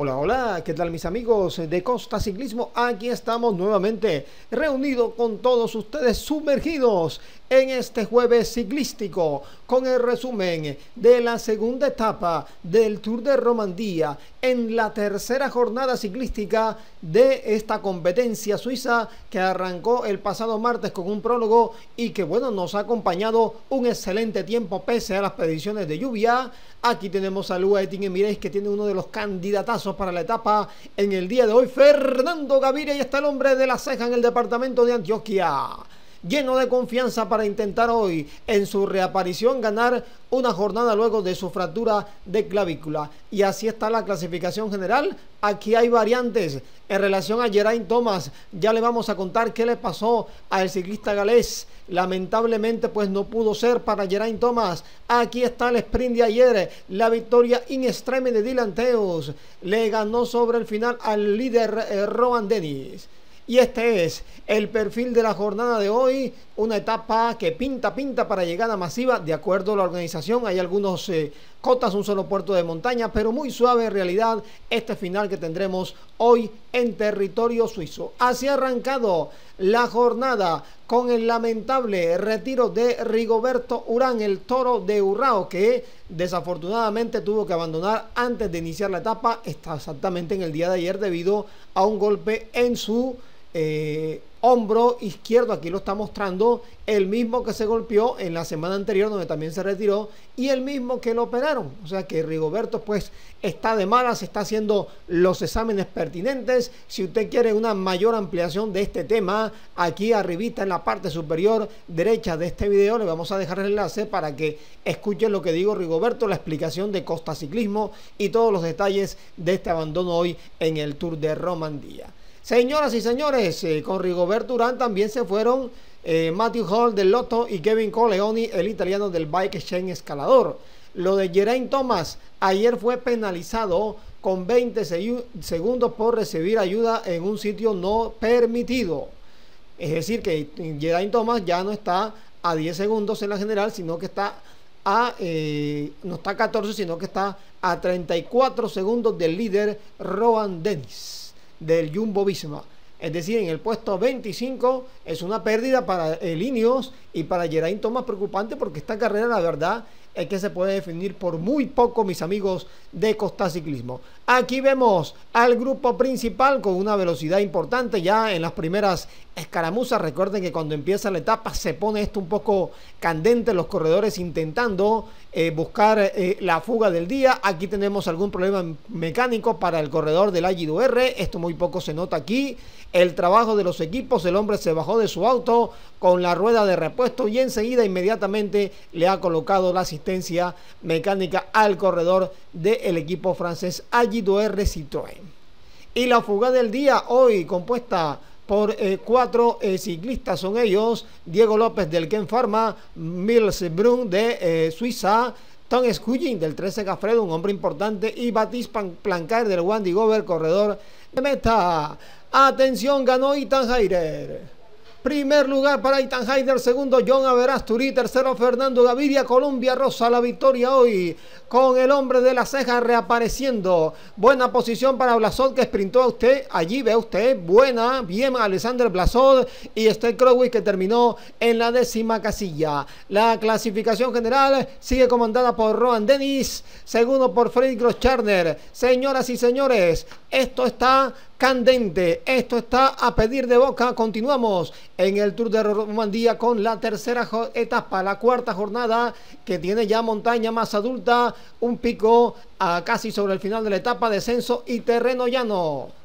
Hola, hola, ¿qué tal mis amigos de Costa Ciclismo? Aquí estamos nuevamente reunidos con todos ustedes sumergidos en este jueves ciclístico con el resumen de la segunda etapa del Tour de Romandía en la tercera jornada ciclística de esta competencia suiza que arrancó el pasado martes con un prólogo y que bueno nos ha acompañado un excelente tiempo pese a las predicciones de lluvia. Aquí tenemos a Lua Etienne que tiene uno de los candidatazos para la etapa en el día de hoy. Fernando Gaviria y está el hombre de la ceja en el departamento de Antioquia lleno de confianza para intentar hoy, en su reaparición, ganar una jornada luego de su fractura de clavícula. Y así está la clasificación general. Aquí hay variantes. En relación a Geraint Thomas, ya le vamos a contar qué le pasó al ciclista galés. Lamentablemente, pues no pudo ser para Geraint Thomas. Aquí está el sprint de ayer, la victoria in extreme de Dylan Le ganó sobre el final al líder eh, Dennis. Y este es el perfil de la jornada de hoy, una etapa que pinta, pinta para llegada masiva, de acuerdo a la organización. Hay algunos eh, cotas, un solo puerto de montaña, pero muy suave en realidad este final que tendremos hoy en territorio suizo. Así ha arrancado la jornada con el lamentable retiro de Rigoberto Urán, el toro de Urrao, que desafortunadamente tuvo que abandonar antes de iniciar la etapa, está exactamente en el día de ayer debido a un golpe en su eh, hombro izquierdo, aquí lo está mostrando, el mismo que se golpeó en la semana anterior donde también se retiró y el mismo que lo operaron. O sea que Rigoberto pues está de malas, está haciendo los exámenes pertinentes. Si usted quiere una mayor ampliación de este tema, aquí arribita en la parte superior derecha de este video le vamos a dejar el enlace para que escuchen lo que digo Rigoberto, la explicación de Costa Ciclismo y todos los detalles de este abandono hoy en el Tour de Romandía. Señoras y señores, eh, con Rigoberto Urán también se fueron eh, Matthew Hall del Lotto y Kevin Coleoni, el italiano del Bike Chain Escalador. Lo de Geraint Thomas ayer fue penalizado con 20 segundos por recibir ayuda en un sitio no permitido. Es decir, que Geraint Thomas ya no está a 10 segundos en la general, sino que está a, eh, no está a 14, sino que está a 34 segundos del líder Rowan Dennis del Jumbo Visma. Es decir, en el puesto 25 es una pérdida para el Ineos y para Geraint Thomas preocupante porque esta carrera, la verdad, es que se puede definir por muy poco, mis amigos de Costa Ciclismo. Aquí vemos al grupo principal con una velocidad importante ya en las primeras escaramuzas. Recuerden que cuando empieza la etapa se pone esto un poco candente, los corredores intentando eh, buscar eh, la fuga del día. Aquí tenemos algún problema mecánico para el corredor del ag r Esto muy poco se nota aquí. El trabajo de los equipos, el hombre se bajó de su auto con la rueda de repuesto y enseguida inmediatamente le ha colocado la asistencia mecánica al corredor del equipo francés R. Citroën. Y la fuga del día hoy compuesta por eh, cuatro eh, ciclistas son ellos, Diego López del Ken Pharma, Mills Brun de eh, Suiza, Tom Escuyin del 13 Gafredo, un hombre importante, y Batiste Plancar del Wandy Gover, corredor de meta. Atención, ganó Itan Primer lugar para Ethan Haider, segundo John Averasturi, tercero Fernando Gaviria, Colombia Rosa, la victoria hoy con el hombre de la ceja reapareciendo. Buena posición para Blasod que sprintó a usted, allí ve usted, buena, bien Alexander Blasod y Steve Crowley que terminó en la décima casilla. La clasificación general sigue comandada por Rohan Dennis, segundo por Freddy Groscharner. Señoras y señores, esto está candente. Esto está a pedir de boca. Continuamos en el Tour de Romandía con la tercera etapa, la cuarta jornada que tiene ya montaña más adulta, un pico ah, casi sobre el final de la etapa, descenso y terreno llano.